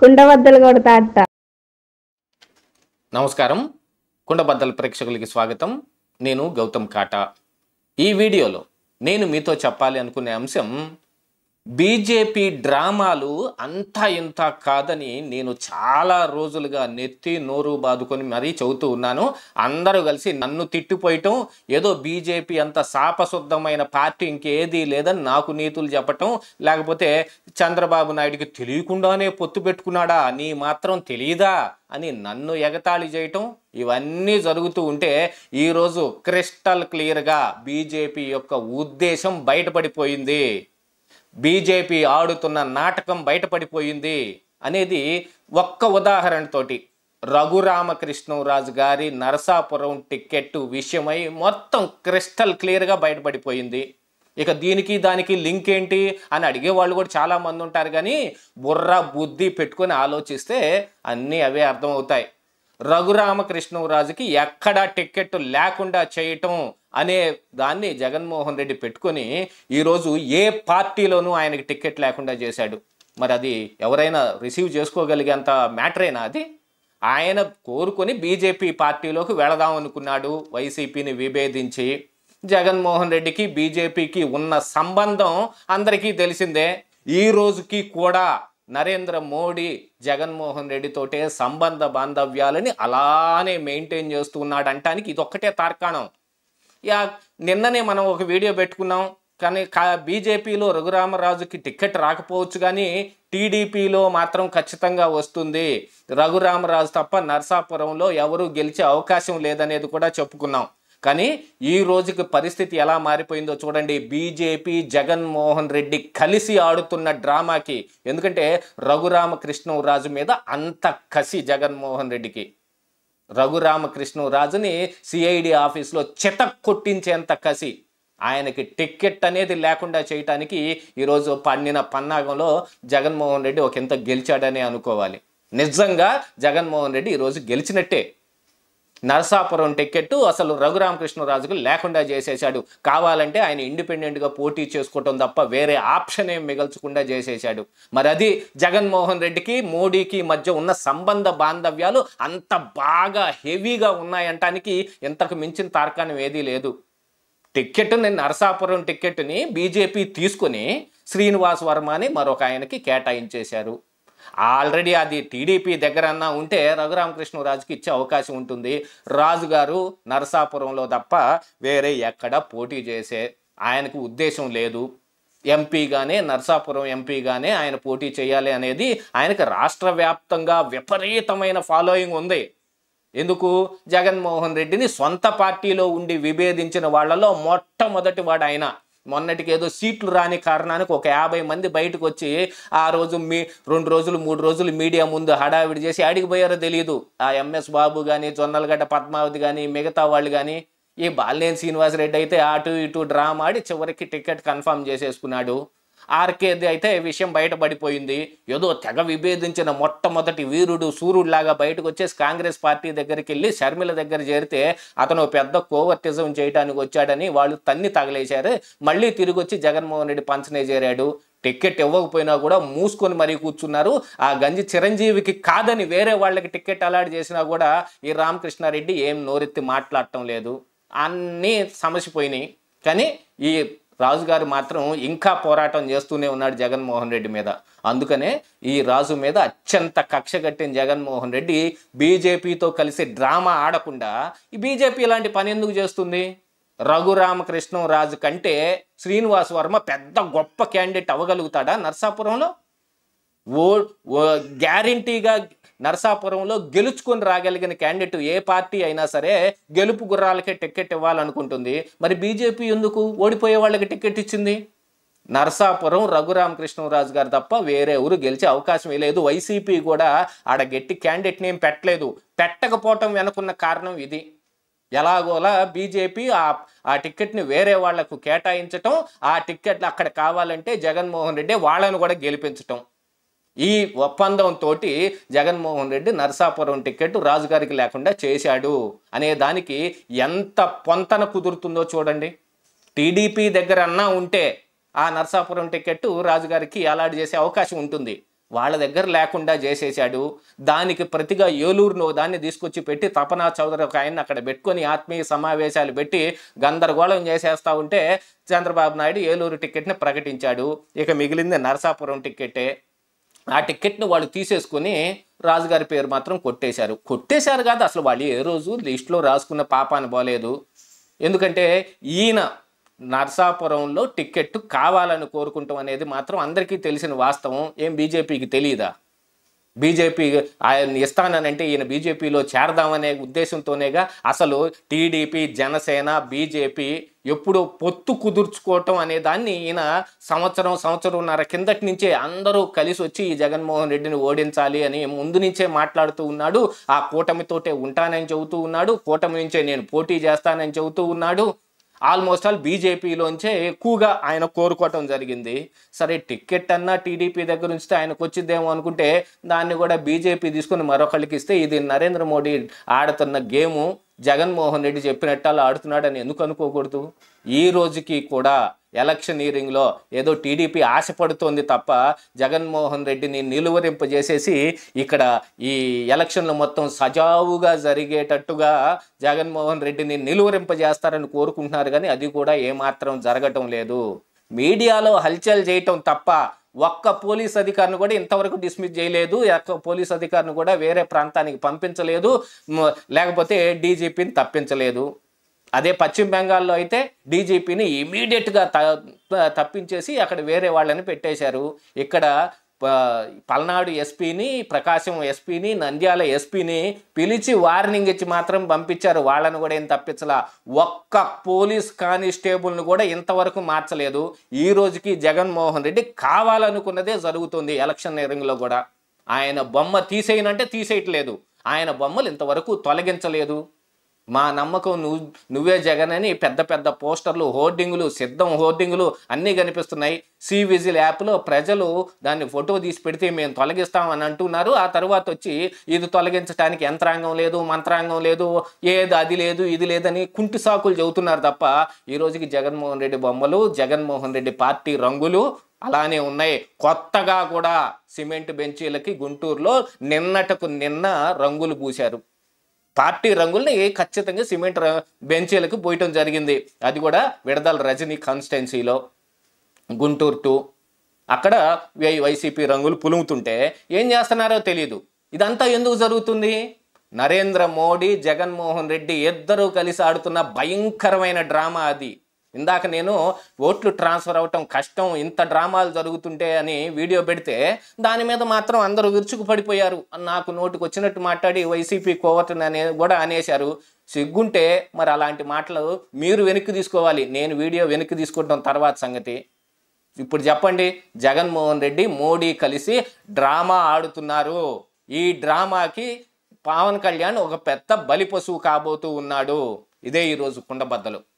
కుండబద్దలు కొడతా అట్ట నమస్కారం కుండబద్దల ప్రేక్షకులకి స్వాగతం నేను గౌతమ్ కాటా ఈ వీడియోలో నేను మీతో చెప్పాలి అనుకునే అంశం బీజేపీ డ్రామాలు అంతా ఇంత కాదని నేను చాలా రోజులుగా నెత్తి నోరు బాదుకొని మరీ చదువుతూ ఉన్నాను అందరూ కలిసి నన్ను తిట్టిపోయటం ఏదో బీజేపీ అంత శాపశుద్ధమైన పార్టీ ఇంకేది లేదని నాకు నీతులు చెప్పటం లేకపోతే చంద్రబాబు నాయుడికి తెలియకుండానే పొత్తు పెట్టుకున్నాడా నీ మాత్రం తెలియదా అని నన్ను ఎగతాళి చేయటం ఇవన్నీ జరుగుతూ ఉంటే ఈరోజు క్రిస్టల్ క్లియర్గా బీజేపీ యొక్క ఉద్దేశం బయటపడిపోయింది బీజేపీ ఆడుతున్న నాటకం బయటపడిపోయింది అనేది ఒక్క ఉదాహరణతోటి రఘురామకృష్ణరాజు గారి నరసాపురం టిక్కెట్టు విషయమై మొత్తం క్రిస్టల్ క్లియర్గా బయటపడిపోయింది ఇక దీనికి దానికి లింక్ ఏంటి అని అడిగే వాళ్ళు కూడా చాలామంది ఉంటారు కానీ బుర్ర బుద్ధి పెట్టుకొని ఆలోచిస్తే అన్నీ అవే అర్థమవుతాయి రఘురామకృష్ణరాజుకి ఎక్కడా టిక్కెట్ లేకుండా చేయటం అనే దాన్ని జగన్మోహన్ రెడ్డి పెట్టుకొని ఈరోజు ఏ పార్టీలోనూ ఆయనకి టిక్కెట్ లేకుండా చేశాడు మరి అది ఎవరైనా రిసీవ్ చేసుకోగలిగేంత మ్యాటరేనా అది ఆయన కోరుకొని బీజేపీ పార్టీలోకి వెళదాం అనుకున్నాడు వైసీపీని విభేదించి జగన్మోహన్ రెడ్డికి బీజేపీకి ఉన్న సంబంధం అందరికీ తెలిసిందే ఈ రోజుకి కూడా నరేంద్ర మోడీ జగన్మోహన్ రెడ్డితోటే సంబంధ బాంధవ్యాలని అలానే మెయింటైన్ చేస్తూ ఉన్నాడు అంటానికి ఒక్కటే తార్కాణం యా నిన్ననే మనం ఒక వీడియో పెట్టుకున్నాం కానీ కా బీజేపీలో రఘురామరాజుకి టిక్కెట్ రాకపోవచ్చు కానీ టీడీపీలో మాత్రం ఖచ్చితంగా వస్తుంది రఘురామరాజు తప్ప నర్సాపురంలో ఎవరూ గెలిచే అవకాశం లేదనేది కూడా చెప్పుకున్నాం కానీ ఈ రోజుకి పరిస్థితి ఎలా మారిపోయిందో చూడండి బీజేపీ జగన్మోహన్ రెడ్డి కలిసి ఆడుతున్న డ్రామాకి ఎందుకంటే రఘురామ రఘురామకృష్ణరాజు మీద అంత కసి జగన్మోహన్ రెడ్డికి రఘురామ రఘురామకృష్ణరాజుని సిఐడి ఆఫీస్లో చెత కొట్టించేంత కసి ఆయనకి టిక్కెట్ అనేది లేకుండా చేయటానికి ఈరోజు పండిన పన్నాగంలో జగన్మోహన్ రెడ్డి ఒక ఎంత గెలిచాడనే అనుకోవాలి నిజంగా జగన్మోహన్ రెడ్డి ఈరోజు గెలిచినట్టే నరసాపురం టికెట్ అసలు రఘురామకృష్ణరాజుకు లేకుండా చేసేశాడు కావాలంటే ఆయన ఇండిపెండెంట్గా పోటీ చేసుకోవటం తప్ప వేరే ఆప్షన్ ఏం మిగల్చకుండా చేసేశాడు మరి అది జగన్మోహన్ రెడ్డికి మోడీకి మధ్య ఉన్న సంబంధ బాంధవ్యాలు అంత బాగా హెవీగా ఉన్నాయంటానికి ఇంతకు మించిన తార్కాణం ఏదీ లేదు టిక్కెట్ని నరసాపురం టిక్కెట్ని బీజేపీ తీసుకుని శ్రీనివాస్ వర్మని మరొక ఆయనకి కేటాయించేశారు ఆల్రెడీ అది టీడీపీ దగ్గరన్నా ఉంటే రఘురామకృష్ణరాజుకి ఇచ్చే అవకాశం ఉంటుంది రాజుగారు నరసాపురంలో తప్ప వేరే ఎక్కడ పోటీ చేసే ఆయనకు ఉద్దేశం లేదు ఎంపీగానే నర్సాపురం ఎంపీగానే ఆయన పోటీ చేయాలి అనేది ఆయనకు రాష్ట్ర వ్యాప్తంగా విపరీతమైన ఫాలోయింగ్ ఉంది ఎందుకు జగన్మోహన్ రెడ్డిని సొంత పార్టీలో ఉండి విభేదించిన వాళ్లలో మొట్టమొదటి వాడు ఆయన మొన్నటికి ఏదో సీట్లు రాని కారణానికి ఒక యాభై మంది బయటకు వచ్చి ఆ రోజు మీ రెండు రోజులు మూడు రోజులు మీడియా ముందు హడావిడి చేసి ఆడికి పోయారో తెలియదు ఆ ఎంఎస్ బాబు కానీ జొన్నలగడ్డ పద్మావతి కానీ మిగతా వాళ్ళు కానీ ఈ బాలినేని శ్రీనివాసరెడ్డి అయితే అటు ఇటు డ్రామా ఆడి చివరికి టికెట్ కన్ఫర్మ్ చేసేసుకున్నాడు ఆర్కేది అయితే విషయం బయటపడిపోయింది ఏదో తెగ విభేదించిన మొట్టమొదటి వీరుడు సూర్యుడిలాగా బయటకు వచ్చేసి కాంగ్రెస్ పార్టీ దగ్గరికి వెళ్ళి షర్మిల దగ్గర చేరితే అతను పెద్ద కోవర్టిజం చేయడానికి వచ్చాడని వాళ్ళు తన్ని తగలేశారు మళ్ళీ తిరిగి వచ్చి జగన్మోహన్ రెడ్డి పంచనే చేరాడు టికెట్ ఇవ్వకపోయినా కూడా మూసుకొని మరీ కూర్చున్నారు ఆ గంజి చిరంజీవికి కాదని వేరే వాళ్ళకి టికెట్ అలాట్ చేసినా కూడా ఈ రామకృష్ణారెడ్డి ఏం నోరెత్తి మాట్లాడటం లేదు అన్నీ సమసిపోయినాయి కానీ ఈ రాజుగారు మాత్రం ఇంకా పోరాటం చేస్తూనే ఉన్నాడు జగన్మోహన్ రెడ్డి మీద అందుకనే ఈ రాజు మీద అత్యంత కక్ష కట్టిన జగన్మోహన్ రెడ్డి బీజేపీతో కలిసి డ్రామా ఆడకుండా ఈ బీజేపీ ఇలాంటి పని ఎందుకు చేస్తుంది రఘురామకృష్ణం రాజు కంటే శ్రీనివాస్ వర్మ పెద్ద గొప్ప క్యాండిడేట్ అవ్వగలుగుతాడా నర్సాపురంలో ఓ గ్యారంటీగా నరసాపురంలో గెలుచుకొని రాగలిగిన క్యాండిడేట్ ఏ పార్టీ అయినా సరే గెలుపు గుర్రాలకే టికెట్ ఇవ్వాలనుకుంటుంది మరి బీజేపీ ఎందుకు ఓడిపోయే వాళ్ళకి టికెట్ ఇచ్చింది నరసాపురం రఘురామకృష్ణరాజు గారు తప్ప వేరే ఊరు గెలిచే అవకాశం లేదు వైసీపీ కూడా ఆడ గట్టి క్యాండిడేట్ ఏం పెట్టలేదు పెట్టకపోవటం వెనుకున్న కారణం ఇది ఎలాగోలా బీజేపీ ఆ ఆ టిక్కెట్ని వేరే వాళ్లకు కేటాయించటం ఆ టిక్కెట్లు అక్కడ కావాలంటే జగన్మోహన్ రెడ్డి వాళ్ళను కూడా గెలిపించటం ఈ ఒప్పందంతో జగన్మోహన్ రెడ్డి నరసాపురం టికెట్ రాజుగారికి లేకుండా చేశాడు అనే దానికి ఎంత పొంతన కుదురుతుందో చూడండి టీడీపీ దగ్గర అన్నా ఉంటే ఆ నరసాపురం టికెట్ రాజుగారికి అలాట్ చేసే అవకాశం ఉంటుంది వాళ్ళ దగ్గర లేకుండా చేసేసాడు దానికి ప్రతిగా ఏలూరును దాన్ని తీసుకొచ్చి పెట్టి తపనా చౌదరి ఒక ఆయన అక్కడ పెట్టుకొని ఆత్మీయ సమావేశాలు పెట్టి గందరగోళం చేసేస్తూ ఉంటే చంద్రబాబు నాయుడు ఏలూరు టికెట్ని ప్రకటించాడు ఇక మిగిలింది నరసాపురం టికెటే ఆ టికెట్ను వాళ్ళు తీసేసుకొని రాజుగారి పేరు మాత్రం కొట్టేశారు కొట్టేశారు కాదు అసలు వాళ్ళు ఏ రోజు లిస్ట్లో రాసుకున్న పాపాన్ని బోలేదు ఎందుకంటే ఈయన నర్సాపురంలో టికెట్ కావాలని కోరుకుంటాం అనేది మాత్రం అందరికీ తెలిసిన వాస్తవం ఏం బీజేపీకి తెలియదా బీజేపీ ఆయన ఇస్తానంటే ఈయన బీజేపీలో చేరదామనే ఉద్దేశంతోనేగా అసలు టీడీపీ జనసేన బీజేపీ ఎప్పుడో పొత్తు కుదుర్చుకోవటం అనే దాన్ని ఈయన సంవత్సరం సంవత్సరంన్నర కిందటి నుంచే అందరూ కలిసి వచ్చి ఈ జగన్మోహన్ రెడ్డిని ఓడించాలి అని ముందు నుంచే మాట్లాడుతూ ఉన్నాడు ఆ కూటమితోటే ఉంటానని చెబుతూ ఉన్నాడు కూటమి నుంచే నేను పోటీ చేస్తానని చెబుతూ ఉన్నాడు ఆల్మోస్ట్ ఆల్ బీజేపీలోంచే ఎక్కువగా ఆయన కోరుకోవటం జరిగింది సరే టికెట్ అన్నా టీడీపీ దగ్గర ఉంచితే ఆయనకు వచ్చిద్దేమో అనుకుంటే దాన్ని కూడా బీజేపీ తీసుకుని మరొకళ్ళకి ఇస్తే ఇది నరేంద్ర మోడీ ఆడుతున్న గేము జగన్మోహన్ రెడ్డి చెప్పినట్టు అలా ఆడుతున్నాడని ఎందుకు అనుకోకూడదు ఈ రోజుకి కూడా ఎలక్షనీరింగ్లో ఏదో టీడీపీ ఆశపడుతోంది తప్ప జగన్మోహన్ రెడ్డిని నిలువరింపజేసేసి ఇక్కడ ఈ ఎలక్షన్లు మొత్తం సజావుగా జరిగేటట్టుగా జగన్మోహన్ రెడ్డిని నిలువరింపజేస్తారని కోరుకుంటున్నారు కానీ అది కూడా ఏమాత్రం జరగటం లేదు మీడియాలో హల్చల్ చేయటం తప్ప ఒక్క పోలీస్ అధికారిని కూడా ఇంతవరకు డిస్మిస్ చేయలేదు ఒక్క పోలీస్ అధికారిని కూడా వేరే ప్రాంతానికి పంపించలేదు లేకపోతే డీజీపీని తప్పించలేదు అదే పశ్చిమ బెంగాల్లో అయితే డీజీపీని ఇమీడియట్గా తప్పించేసి అక్కడ వేరే వాళ్ళని పెట్టేశారు ఇక్కడ పల్నాడు ఎస్పీని ప్రకాశం ఎస్పీని నంద్యాల ఎస్పీని పిలిచి వార్నింగ్ ఇచ్చి మాత్రం పంపించారు వాళ్ళను కూడా ఏం తప్పించలా ఒక్క పోలీస్ కానిస్టేబుల్ను కూడా ఇంతవరకు మార్చలేదు ఈ రోజుకి జగన్మోహన్ రెడ్డి కావాలనుకున్నదే జరుగుతుంది ఎలక్షన్ నేరంలో కూడా ఆయన బొమ్మ తీసేయనంటే తీసేయట్లేదు ఆయన బొమ్మలు ఇంతవరకు తొలగించలేదు మా నమ్మకం నువ్వు నువ్వే జగన్ అని పెద్ద పెద్ద పోస్టర్లు హోర్డింగులు సిద్ధం హోర్డింగులు అన్నీ కనిపిస్తున్నాయి సి విజిల్ యాప్లో ప్రజలు దాన్ని ఫోటో తీసి పెడితే మేము తొలగిస్తామని అంటున్నారు ఆ తర్వాత వచ్చి ఇది తొలగించడానికి యంత్రాంగం లేదు మంత్రాంగం లేదు ఏది అది లేదు ఇది లేదని కుంటి సాకులు చెబుతున్నారు తప్ప ఈ రోజుకి జగన్మోహన్ రెడ్డి బొమ్మలు జగన్మోహన్ రెడ్డి పార్టీ రంగులు అలానే ఉన్నాయి కొత్తగా కూడా సిమెంట్ బెంచీలకి గుంటూరులో నిన్నటకు నిన్న రంగులు పూశారు పార్టీ రంగుల్ని ఖచ్చితంగా సిమెంట్ బెంచీలకు పోయటం జరిగింది అది కూడా విడదల రజనీ కాన్స్టిట్యున్సీలో గుంటూరు టూ అక్కడ వైసీపీ రంగులు పులుముతుంటే ఏం చేస్తున్నారో తెలియదు ఇదంతా ఎందుకు జరుగుతుంది నరేంద్ర మోడీ జగన్మోహన్ రెడ్డి ఇద్దరూ కలిసి ఆడుతున్న భయంకరమైన డ్రామా అది ఇందాక నేను ఓట్లు ట్రాన్స్ఫర్ అవటం కష్టం ఇంత డ్రామాలు జరుగుతుంటే అని వీడియో పెడితే దాని మీద మాత్రం అందరూ విరుచుకు పడిపోయారు నాకు నోటుకు వచ్చినట్టు మాట్లాడి వైసీపీ కోవటం అనే కూడా అనేశారు సిగ్గుంటే మరి అలాంటి మాటలు మీరు వెనక్కి తీసుకోవాలి నేను వీడియో వెనక్కి తీసుకోవడం తర్వాత సంగతి ఇప్పుడు చెప్పండి జగన్మోహన్ రెడ్డి మోడీ కలిసి డ్రామా ఆడుతున్నారు ఈ డ్రామాకి పవన్ కళ్యాణ్ ఒక పెద్ద బలి పశువు కాబోతూ ఉన్నాడు ఇదే ఈరోజు కుండబద్దలు